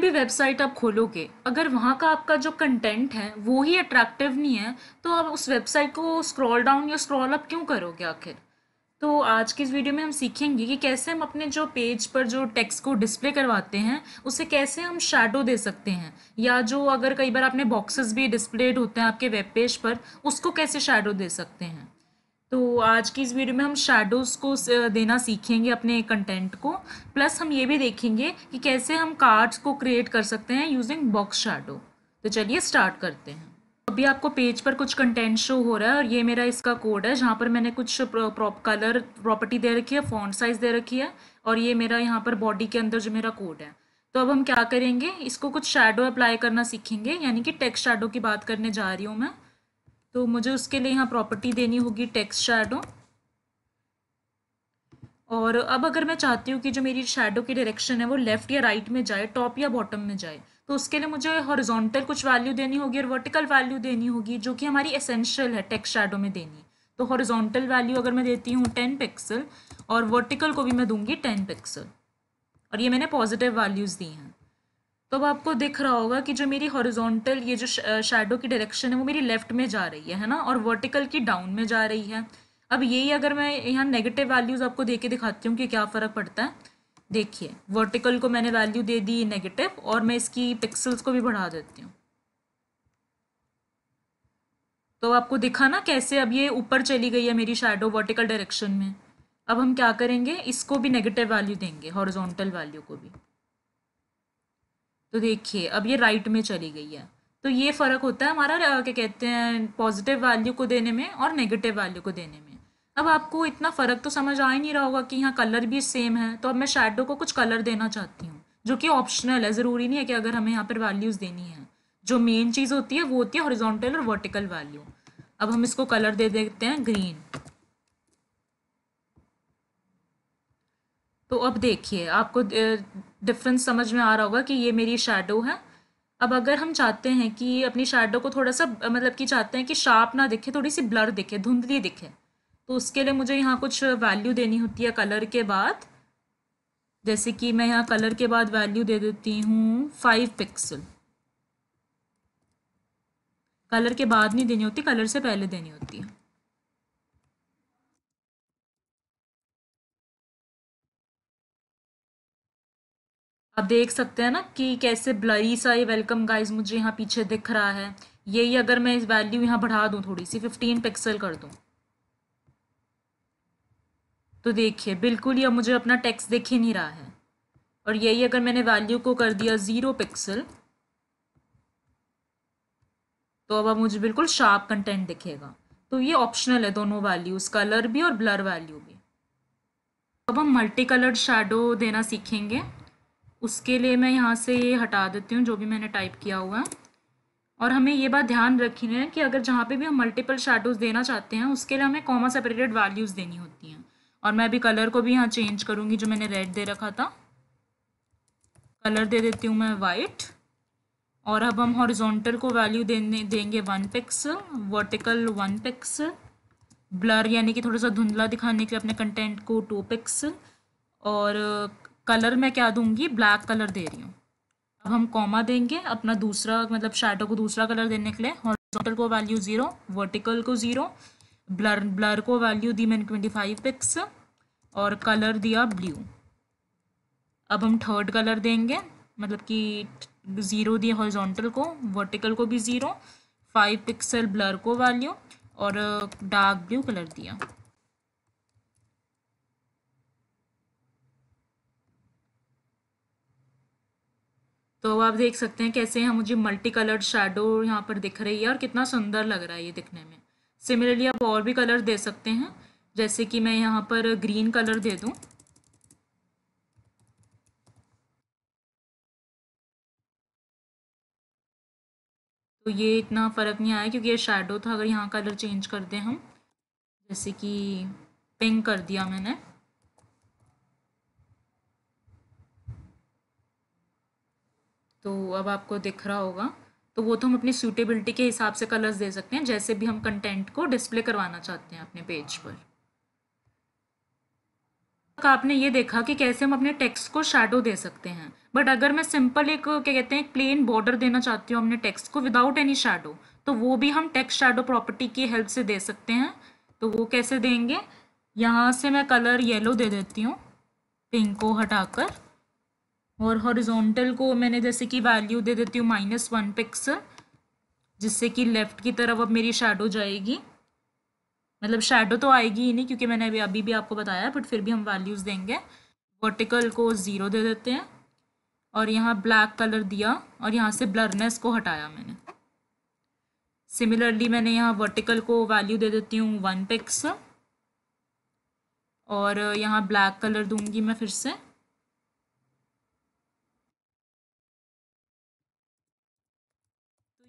भी वेबसाइट आप खोलोगे अगर वहाँ का आपका जो कंटेंट है वो ही अट्रैक्टिव नहीं है तो आप उस वेबसाइट को स्क्रॉल डाउन या स्क्रॉल अप क्यों करोगे आखिर तो आज की इस वीडियो में हम सीखेंगे कि कैसे हम अपने जो पेज पर जो टेक्स्ट को डिस्प्ले करवाते हैं उसे कैसे हम शैडो दे सकते हैं या जो अगर कई बार आपने बॉक्सेस भी डिस्प्लेड होते हैं आपके वेब पेज पर उसको कैसे शैडो दे सकते हैं तो आज की इस वीडियो में हम शेडोज़ को देना सीखेंगे अपने कंटेंट को प्लस हम ये भी देखेंगे कि कैसे हम कार्ड्स को क्रिएट कर सकते हैं यूजिंग बॉक्स शेडो तो चलिए स्टार्ट करते हैं अभी आपको पेज पर कुछ कंटेंट शो हो रहा है और ये मेरा इसका कोड है जहाँ पर मैंने कुछ प्रॉप कलर प्रॉपर्टी दे रखी है फॉन्ट साइज़ दे रखी है और ये मेरा यहाँ पर बॉडी के अंदर जो मेरा कोड है तो अब हम क्या करेंगे इसको कुछ शेडो अप्लाई करना सीखेंगे यानी कि टेक्स्ट शेडो की बात करने जा रही हूँ मैं तो मुझे उसके लिए यहाँ प्रॉपर्टी देनी होगी टेक्स्ट शेडो और अब अगर मैं चाहती हूँ कि जो मेरी शेडो की डायरेक्शन है वो लेफ्ट या राइट में जाए टॉप या बॉटम में जाए तो उसके लिए मुझे हॉरिजॉन्टल कुछ वैल्यू देनी होगी और वर्टिकल वैल्यू देनी होगी जो कि हमारी एसेंशियल है टेक्स्ट शेडो में देनी तो हॉरिजॉन्टल वैल्यू अगर मैं देती हूँ टेन पिक्सल और वर्टिकल को भी मैं दूंगी टेन पिक्सल और ये मैंने पॉजिटिव वैल्यूज़ दी हैं तो अब आपको दिख रहा होगा कि जो मेरी हॉरिजॉन्टल ये जो शेडो की डायरेक्शन है वो मेरी लेफ्ट में जा रही है है ना और वर्टिकल की डाउन में जा रही है अब यही अगर मैं यहाँ नेगेटिव वैल्यूज़ आपको देके दिखाती हूँ कि क्या फ़र्क पड़ता है देखिए वर्टिकल को मैंने वैल्यू दे दी नेगेटिव और मैं इसकी पिक्सल्स को भी बढ़ा देती हूँ तो आपको दिखा ना कैसे अब ये ऊपर चली गई है मेरी शेडो वर्टिकल डायरेक्शन में अब हम क्या करेंगे इसको भी नेगेटिव वैल्यू देंगे हॉरिजॉन्टल वैल्यू को भी तो देखिए अब ये राइट में चली गई है तो ये फ़र्क होता है हमारा क्या कहते हैं पॉजिटिव वैल्यू को देने में और नेगेटिव वैल्यू को देने में अब आपको इतना फ़र्क तो समझ आ ही नहीं रहा होगा कि यहाँ कलर भी सेम है तो अब मैं शेडो को कुछ कलर देना चाहती हूँ जो कि ऑप्शनल है ज़रूरी नहीं है कि अगर हमें यहाँ पर वैल्यूज़ देनी है जो मेन चीज़ होती है वो होती है हॉरिजॉन्टल और वर्टिकल वैल्यू अब हम इसको कलर दे देते हैं ग्रीन तो अब देखिए आपको डिफरेंस समझ में आ रहा होगा कि ये मेरी शेडो है अब अगर हम चाहते हैं कि अपनी शेडो को थोड़ा सा मतलब कि चाहते हैं कि शार्प ना दिखे थोड़ी सी ब्लर दिखे धुंधली दिखे तो उसके लिए मुझे यहाँ कुछ वैल्यू देनी होती है कलर के बाद जैसे कि मैं यहाँ कलर के बाद वैल्यू दे देती हूँ फाइव पिक्सल कलर के बाद नहीं देनी होती कलर से पहले देनी होती है आप देख सकते हैं ना कि कैसे ब्लरी सा ये वेलकम गाइज मुझे यहाँ पीछे दिख रहा है यही अगर मैं इस वैल्यू यहाँ बढ़ा दूँ थोड़ी सी फिफ्टीन पिक्सल कर दूँ तो देखिए बिल्कुल अब मुझे अपना टेक्स्ट दिख ही नहीं रहा है और यही अगर मैंने वैल्यू को कर दिया ज़ीरो पिक्सल तो अब मुझे बिल्कुल शार्प कंटेंट दिखेगा तो ये ऑप्शनल है दोनों वैल्यूज़ कलर भी और ब्लर वैल्यू भी अब हम मल्टी कलर्ड शेडो देना सीखेंगे उसके लिए मैं यहाँ से ये हटा देती हूँ जो भी मैंने टाइप किया हुआ है और हमें ये बात ध्यान रखनी है कि अगर जहाँ पे भी हम मल्टीपल शेडोज़ देना चाहते हैं उसके लिए हमें कॉमा सेपरेटेड वैल्यूज़ देनी होती हैं और मैं अभी कलर को भी यहाँ चेंज करूँगी जो मैंने रेड दे रखा था कलर दे देती हूँ मैं वाइट और अब हम हॉरिजॉन्टल को वैल्यू देने देंगे one pix vertical one pix blur यानी कि थोड़ा सा धुंधला दिखाने के लिए अपने कंटेंट को टू पिक्स और कलर मैं क्या दूंगी ब्लैक कलर दे रही हूँ अब हम कॉमा देंगे अपना दूसरा मतलब शेडो को दूसरा कलर देने के लिए हॉरिजॉन्टल को वैल्यू ज़ीरो वर्टिकल को ज़ीरो ब्लर ब्लर को वैल्यू दी मैंने ट्वेंटी फाइव पिक्स और कलर दिया ब्लू अब हम थर्ड कलर देंगे मतलब कि ज़ीरो दिया हॉरिजॉन्टल को वर्टिकल को भी ज़ीरो फाइव पिक्सल ब्लर को वैल्यू और डार्क ब्लू कलर दिया तो आप देख सकते हैं कैसे यहाँ मुझे मल्टी कलर्ड शेडो यहाँ पर दिख रही है और कितना सुंदर लग रहा है ये दिखने में सिमिलरली आप और भी कलर दे सकते हैं जैसे कि मैं यहाँ पर ग्रीन कलर दे दूँ तो ये इतना फ़र्क नहीं आया क्योंकि ये शेडो था अगर यहाँ कलर चेंज कर दें हम जैसे कि पिंक कर दिया मैंने तो अब आपको दिख रहा होगा तो वो तो हम अपनी सूटेबिलिटी के हिसाब से कलर्स दे सकते हैं जैसे भी हम कंटेंट को डिस्प्ले करवाना चाहते हैं अपने पेज पर तो आपने ये देखा कि कैसे हम अपने टेक्स्ट को शेडो दे सकते हैं बट अगर मैं सिंपल एक क्या कहते हैं एक प्लेन बॉर्डर देना चाहती हूँ अपने टेक्स्ट को विदाउट एनी शेडो तो वो भी हम टेक्स्ट शेडो प्रॉपर्टी की हेल्प से दे सकते हैं तो वो कैसे देंगे यहाँ से मैं कलर येलो दे देती हूँ पिंक को हटाकर और हॉरिजॉन्टल को मैंने जैसे कि वैल्यू दे देती हूँ माइनस वन पिक्सल जिससे कि लेफ़्ट की तरफ अब मेरी शेडो जाएगी मतलब शेडो तो आएगी ही नहीं क्योंकि मैंने अभी अभी भी आपको बताया बट फिर भी हम वैल्यूज़ देंगे वर्टिकल को ज़ीरो दे देते हैं और यहाँ ब्लैक कलर दिया और यहाँ से ब्लरनेस को हटाया मैंने सिमिलरली मैंने यहाँ वर्टिकल को वैल्यू दे देती हूँ वन पिक्स और यहाँ ब्लैक कलर दूंगी मैं फिर से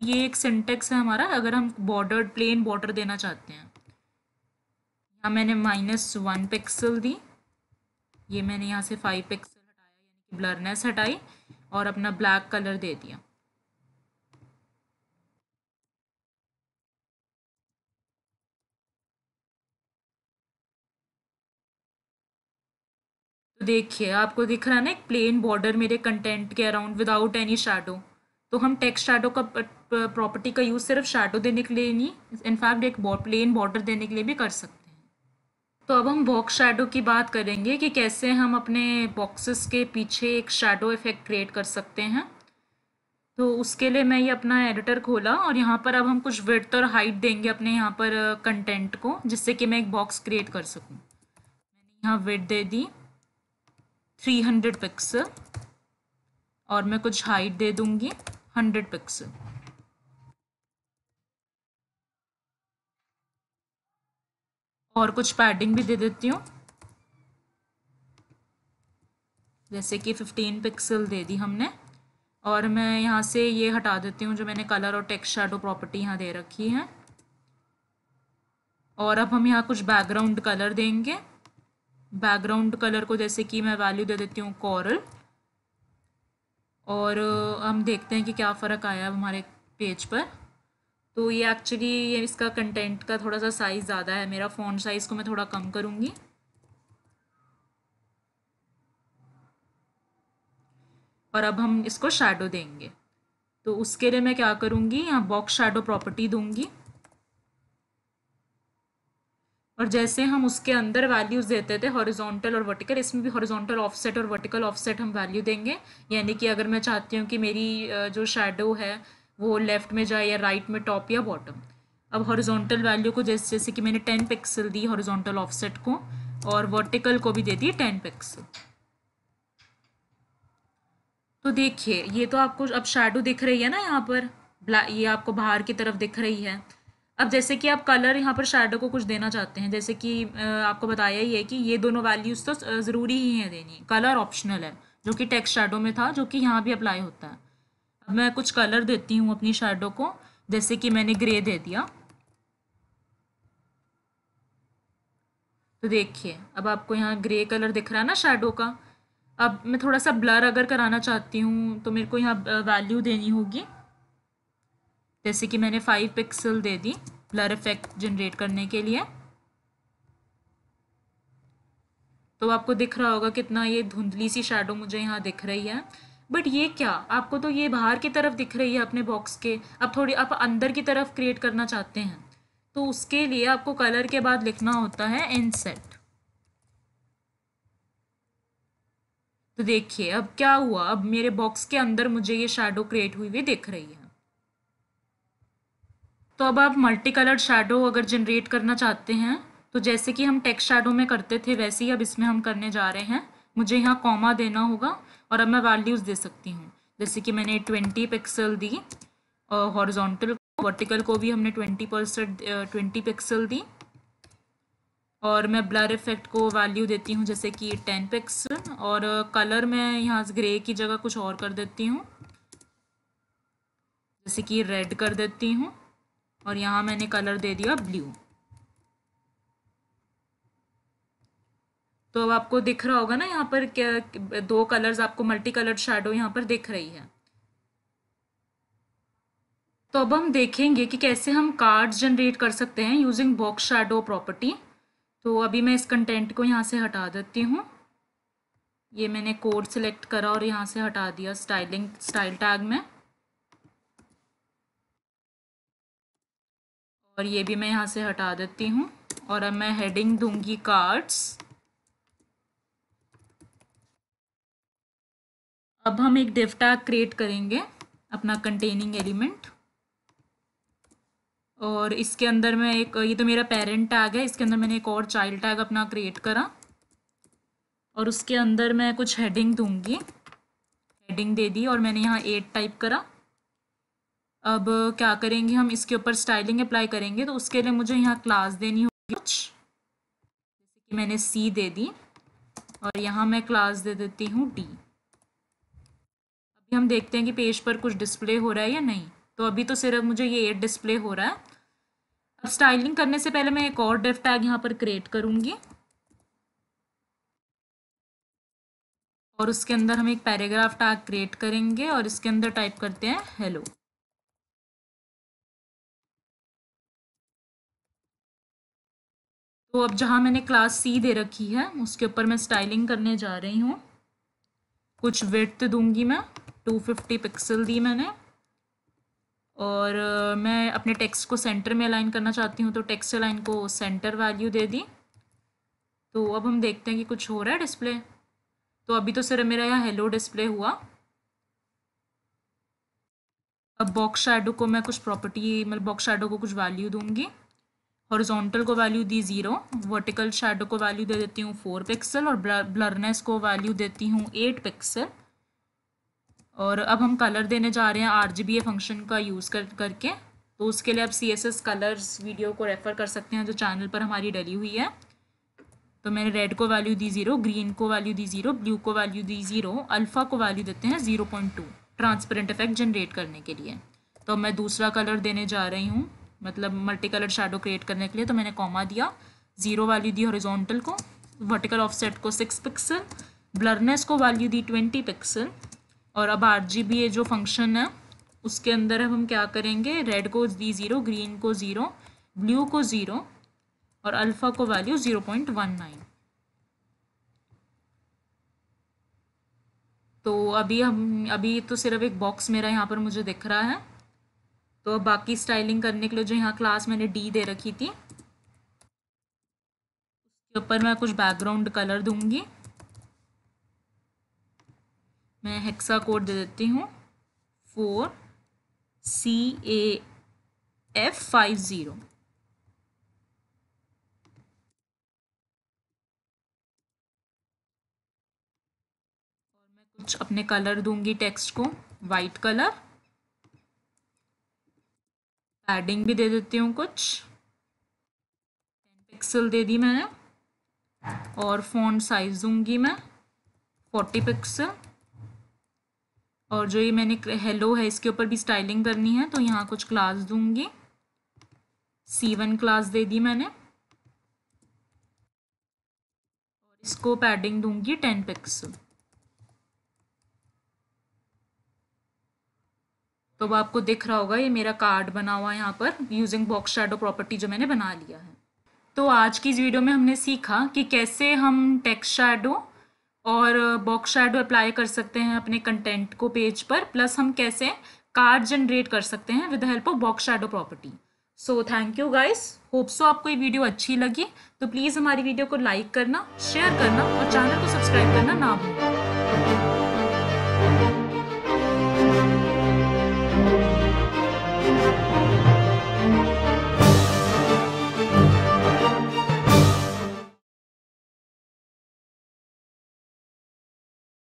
ये एक सिंटेक्स है हमारा अगर हम बॉर्डर प्लेन बॉर्डर देना चाहते हैं यहाँ मैंने माइनस वन पिक्सल दी ये मैंने यहाँ से फाइव पिक्सल हटाया यानी कि ब्लरनेस हटाई और अपना ब्लैक कलर दे दिया तो देखिए आपको दिख रहा है ना एक प्लेन बॉर्डर मेरे कंटेंट के अराउंड विदाउट एनी शेडो तो हम टेक्स्ट शेडो का प्रॉपर्टी uh, का यूज़ सिर्फ शेडो देने के लिए नहीं इनफैक्ट एक प्लेन बॉर्डर देने के लिए भी कर सकते हैं तो अब हम बॉक्स शेडो की बात करेंगे कि कैसे हम अपने बॉक्सेस के पीछे एक शेडो इफेक्ट क्रिएट कर सकते हैं तो उसके लिए मैं ये अपना एडिटर खोला और यहाँ पर अब हम कुछ विड्थ और हाइट देंगे अपने यहाँ पर कंटेंट uh, को जिससे कि मैं एक बॉक्स क्रिएट कर सकूँ मैंने यहाँ विड्थ दे दी 300 पिक्सल और मैं कुछ हाइट दे दूँगी 100 pixel. और कुछ पैडिंग भी दे देती हूँ जैसे कि 15 पिक्सल दे दी हमने और मैं यहाँ से ये हटा देती हूँ जो मैंने कलर और टेक्स्ट शेडो प्रॉपर्टी यहाँ दे रखी है और अब हम यहाँ कुछ बैकग्राउंड कलर देंगे बैकग्राउंड कलर को जैसे कि मैं वैल्यू दे देती हूँ कॉरल और हम देखते हैं कि क्या फ़र्क आया अब हमारे पेज पर तो ये एक्चुअली ये इसका कंटेंट का थोड़ा सा साइज़ ज़्यादा है मेरा फ़ोन साइज़ को मैं थोड़ा कम करूँगी और अब हम इसको शेडो देंगे तो उसके लिए मैं क्या करूँगी यहाँ बॉक्स शेडो प्रॉपर्टी दूँगी और जैसे हम उसके अंदर वैल्यूज़ देते थे हॉरिजॉन्टल और वर्टिकल इसमें भी हॉरिजॉन्टल ऑफसेट और वर्टिकल ऑफसेट हम वैल्यू देंगे यानी कि अगर मैं चाहती हूँ कि मेरी जो शेडो है वो लेफ़्ट में जाए या राइट में टॉप या बॉटम अब हॉरिजॉन्टल वैल्यू को जैसे जैसे कि मैंने टेन पिक्सल दी हॉरिजॉन्टल ऑफसेट को और वर्टिकल को भी दे दी टेन पिक्सल तो देखिए ये तो आपको अब शेडो दिख रही है ना यहाँ पर ये आपको बाहर की तरफ दिख रही है अब जैसे कि आप कलर यहाँ पर शेडो को कुछ देना चाहते हैं जैसे कि आपको बताया ही है कि ये दोनों वैल्यूज़ तो ज़रूरी ही है देनी कलर ऑप्शनल है जो कि टेक्स्ट शेडो में था जो कि यहाँ भी अप्लाई होता है अब मैं कुछ कलर देती हूँ अपनी शेडो को जैसे कि मैंने ग्रे दे दिया तो देखिए अब आपको यहाँ ग्रे कलर दिख रहा है ना शेडो का अब मैं थोड़ा सा ब्लर अगर कराना चाहती हूँ तो मेरे को यहाँ वैल्यू देनी होगी जैसे कि मैंने फाइव पिक्सल दे दी ब्लर इफेक्ट जनरेट करने के लिए तो आपको दिख रहा होगा कितना ये धुंधली सी शेडो मुझे यहाँ दिख रही है बट ये क्या आपको तो ये बाहर की तरफ दिख रही है अपने बॉक्स के अब थोड़ी आप अंदर की तरफ क्रिएट करना चाहते हैं तो उसके लिए आपको कलर के बाद लिखना होता है इनसेट तो देखिए अब क्या हुआ अब मेरे बॉक्स के अंदर मुझे ये शेडो क्रिएट हुई हुई दिख रही है तो अब आप मल्टी कलर्ड शेडो अगर जनरेट करना चाहते हैं तो जैसे कि हम टेक्स्ट शेडो में करते थे वैसे ही अब इसमें हम करने जा रहे हैं मुझे यहाँ कॉमा देना होगा और अब मैं वैल्यूज़ दे सकती हूँ जैसे कि मैंने ट्वेंटी पिक्सल दी और हॉरिजॉन्टल वर्टिकल को भी हमने ट्वेंटी परसेंट ट्वेंटी पिक्सल दी और मैं ब्लर इफेक्ट को वैल्यू देती हूँ जैसे कि टेन पिक्सल और कलर मैं यहाँ ग्रे की जगह कुछ और कर देती हूँ जैसे कि रेड कर देती हूँ और यहाँ मैंने कलर दे दिया ब्लू तो अब आपको दिख रहा होगा ना यहाँ पर क्या दो कलर्स आपको मल्टी कलर शेडो यहाँ पर दिख रही है तो अब हम देखेंगे कि कैसे हम कार्ड्स जनरेट कर सकते हैं यूजिंग बॉक्स शेडो प्रॉपर्टी तो अभी मैं इस कंटेंट को यहाँ से हटा देती हूँ ये मैंने कोड सेलेक्ट करा और यहाँ से हटा दिया स्टाइलिंग स्टाइल टैग में और ये भी मैं यहाँ से हटा देती हूँ और अब मैं हेडिंग दूंगी कार्ड्स अब हम एक डिव टैग क्रिएट करेंगे अपना कंटेनिंग एलिमेंट और इसके अंदर मैं एक ये तो मेरा पेरेंट टैग है इसके अंदर मैंने एक और चाइल्ड टैग अपना क्रिएट करा और उसके अंदर मैं कुछ हेडिंग दूंगी हेडिंग दे दी और मैंने यहाँ एट टाइप करा अब क्या करेंगे हम इसके ऊपर स्टाइलिंग अप्लाई करेंगे तो उसके लिए मुझे यहाँ क्लास देनी होगी कुछ जैसे कि मैंने सी दे दी और यहाँ मैं क्लास दे देती हूँ डी अभी हम देखते हैं कि पेज पर कुछ डिस्प्ले हो रहा है या नहीं तो अभी तो सिर्फ मुझे ये एट डिस्प्ले हो रहा है अब स्टाइलिंग करने से पहले मैं एक और डिफ टैग यहाँ पर क्रिएट करूँगी और उसके अंदर हम एक पैराग्राफ टैग क्रिएट करेंगे और इसके अंदर टाइप करते हैं हेलो तो अब जहाँ मैंने क्लास सी दे रखी है उसके ऊपर मैं स्टाइलिंग करने जा रही हूँ कुछ विर्थ दूंगी मैं 250 पिक्सल दी मैंने और मैं अपने टेक्स्ट को सेंटर में अलाइन करना चाहती हूँ तो टेक्स्ट अलाइन को सेंटर वैल्यू दे दी तो अब हम देखते हैं कि कुछ हो रहा है डिस्प्ले तो अभी तो सिर्फ मेरा यहाँ हेलो डिस्प्ले हुआ अब बॉक्स शेडो को मैं कुछ प्रॉपर्टी मतलब बॉक्स शेडो को कुछ वैल्यू दूंगी हॉरिजॉन्टल को वैल्यू दी ज़ीरो वर्टिकल शेडो को वैल्यू दे देती हूँ फोर पिक्सल और ब्लरनेस को वैल्यू देती हूँ एट पिक्सल और अब हम कलर देने जा रहे हैं आर जी बी फंक्शन का यूज़ कर करके तो उसके लिए आप C S S colours video को रेफ़र कर सकते हैं जो चैनल पर हमारी डली हुई है तो मैंने रेड को वैल्यू दी ज़ीरो ग्रीन को वैल्यू दी ज़ीरो ब्लू को वैल्यू दी ज़ीरो अल्फ़ा को वैल्यू देते हैं zero point two transparent effect generate करने के लिए तो मैं दूसरा कलर देने जा रही हूँ मतलब मल्टी कलर शेडो क्रिएट करने के लिए तो मैंने कॉमा दिया ज़ीरो वैल्यू दी हॉरिजॉन्टल को वर्टिकल ऑफसेट को सिक्स पिक्सल ब्लरनेस को वैल्यू दी ट्वेंटी पिक्सल और अब आर जी बी ये जो फंक्शन है उसके अंदर अब हम क्या करेंगे रेड को दी ज़ीरो ग्रीन को ज़ीरो ब्लू को ज़ीरो और अल्फ़ा को value zero point one nine तो अभी हम अभी तो सिर्फ एक बॉक्स मेरा यहाँ पर मुझे दिख रहा है तो बाकी स्टाइलिंग करने के लिए जो यहाँ क्लास मैंने डी दे रखी थी उसके ऊपर मैं कुछ बैकग्राउंड कलर दूंगी मैं हेक्सा कोड दे देती हूँ four C A F five zero कुछ अपने कलर दूंगी टेक्स्ट को वाइट कलर पैडिंग भी दे देती हूँ कुछ टेन पिक्सल दे दी मैंने और फोन साइज दूंगी मैं फोर्टी पिक्सल और जो ये मैंने हेलो है इसके ऊपर भी स्टाइलिंग करनी है तो यहाँ कुछ क्लास दूंगी सी वन क्लास दे दी मैंने और इसको पैडिंग दूंगी टेन पिक्सल तो अब आपको दिख रहा होगा ये मेरा कार्ड बना हुआ है यहाँ पर यूजिंग बॉक्स शेडो प्रॉपर्टी जो मैंने बना लिया है तो आज की इस वीडियो में हमने सीखा कि कैसे हम टेक्स्ट शेडो और बॉक्स शेडो अप्लाई कर सकते हैं अपने कंटेंट को पेज पर प्लस हम कैसे कार्ड जनरेट कर सकते हैं with help of box shadow property so thank you guys hope so आपको ये वीडियो अच्छी लगी तो प्लीज़ हमारी वीडियो को लाइक करना शेयर करना और चैनल को सब्सक्राइब करना ना भूलें